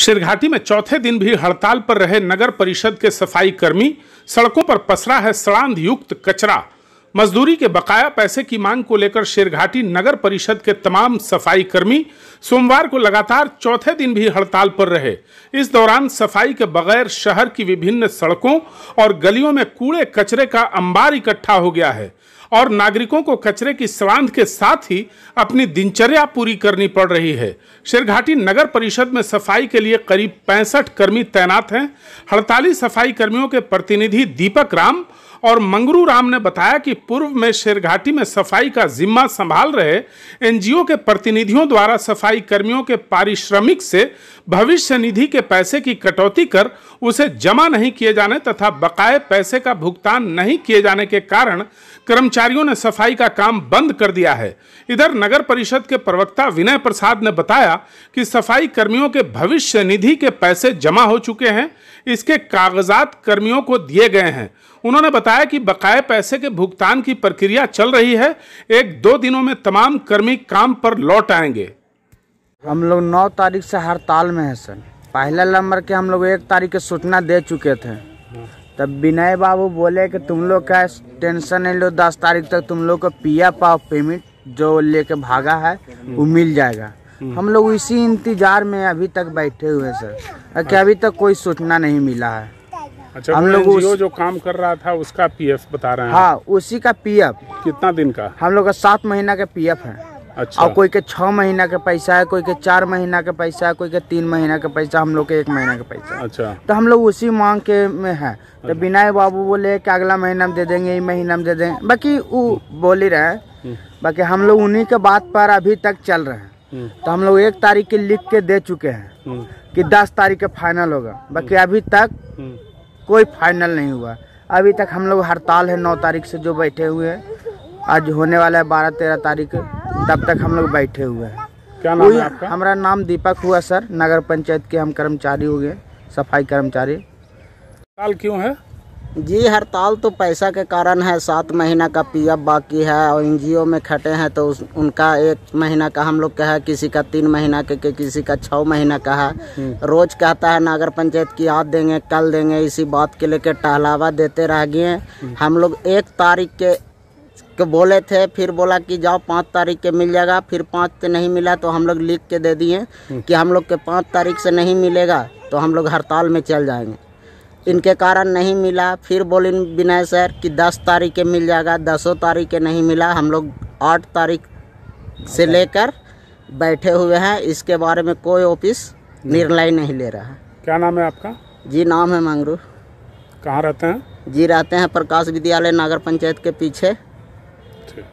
शिरघाटी में चौथे दिन भी हड़ताल पर रहे नगर परिषद के सफाई कर्मी सड़कों पर पसरा है सड़ांध युक्त कचरा मजदूरी के बकाया पैसे की मांग को लेकर शेरघाटी नगर परिषद के तमाम सफाई कर्मी सोमवार को लगातार चौथे दिन भी हड़ताल पर रहे इस दौरान सफाई के बगैर शहर की विभिन्न सड़कों और गलियों में कूड़े कचरे का अंबार इकट्ठा हो गया है और नागरिकों को कचरे की स्वांध के साथ ही अपनी दिनचर्या पूरी करनी पड़ रही है शेरघाटी नगर परिषद में सफाई के लिए करीब पैंसठ कर्मी तैनात हैं हड़ताली सफाई कर्मियों के प्रतिनिधि दीपक राम और मंगरू राम ने बताया कि पूर्व में शेरघाटी में सफाई का जिम्मा संभाल रहे एनजीओ के प्रतिनिधियों द्वारा सफाई कर्मियों के पारिश्रमिक से भविष्य निधि के पैसे की कटौती कर उसे जमा नहीं किए जाने तथा बकाए पैसे का भुगतान नहीं किए जाने के कारण कर्मचारियों ने सफाई का काम बंद कर दिया है इधर नगर परिषद के प्रवक्ता विनय प्रसाद ने बताया कि सफाई कर्मियों के भविष्य निधि के पैसे जमा हो चुके हैं इसके कागजात कर्मियों को दिए गए हैं उन्होंने बताया बताया कि बकाए पैसे के भुगतान की प्रक्रिया चल रही है एक दो दिनों में तमाम कर्मी काम पर लौट आएंगे हम लोग नौ तारीख से हड़ताल में है सर पहला नंबर के हम लोग एक तारीख के सूचना दे चुके थे तब विनय बाबू बोले कि तुम लोग का टेंशन नहीं लो दस तारीख तक तुम लोग को पिया पाओ पेमेंट जो लेके भागा है वो मिल जाएगा हम लोग इसी इंतजार में अभी तक बैठे हुए हैं सर कि अभी तक कोई सूचना नहीं मिला है अच्छा हम लोग उस... जो काम कर रहा था उसका पीएफ बता रहे हैं हाँ उसी का पीएफ कितना दिन का हम लोग का सात महीना का पीएफ है अच्छा और कोई के छ महीना का पैसा है कोई के चार महीना का पैसा है कोई के तीन महीना का पैसा हम लोग के एक महीना का पैसा अच्छा तो हम लोग उसी मांग के में है तो अच्छा। बिना बाबू बोले कि अगला महीना में दे देंगे ये महीना में दे देंगे बाकी वो हम्म। बोल ही रहे हम्म। बाकी हम लोग उन्हीं के बात पर अभी तक चल रहे हैं हम्म। तो हम लोग एक तारीख के लिख के दे चुके हैं कि दस तारीख के फाइनल होगा बाकी अभी तक कोई फाइनल नहीं हुआ अभी तक हम लोग हड़ताल है नौ तारीख से जो बैठे हुए हैं आज होने वाला है बारह तेरह तारीख तब तक हम लोग बैठे हुए हैं क्या नाम है आपका हमारा नाम दीपक हुआ सर नगर पंचायत के हम कर्मचारी हुए सफाई कर्मचारी हड़ताल क्यों है जी हड़ताल तो पैसा के कारण है सात महीना का पी बाकी है और एन में खटे हैं तो उस, उनका एक महीना का हम लोग का है किसी का तीन महीना के, के किसी का छः महीना का है हम्म। रोज कहता है नगर पंचायत की आज देंगे कल देंगे इसी बात के लेके टहलावा देते रह गए हम्म। हम लोग एक तारीख के के बोले थे फिर बोला कि जाओ पाँच तारीख के मिल जाएगा फिर पाँच से नहीं मिला तो हम लोग लिख के दे दिए हम्म। कि हम लोग के पाँच तारीख से नहीं मिलेगा तो हम लोग हड़ताल में चल जाएंगे इनके कारण नहीं मिला फिर बोली विनय सर कि दस तारीख के मिल जाएगा दसों तारीख के नहीं मिला हम लोग आठ तारीख से लेकर बैठे हुए हैं इसके बारे में कोई ऑफिस निर्णय नहीं ले रहा है क्या नाम है आपका जी नाम है मंगरू कहाँ रहते हैं जी रहते हैं प्रकाश विद्यालय नगर पंचायत के पीछे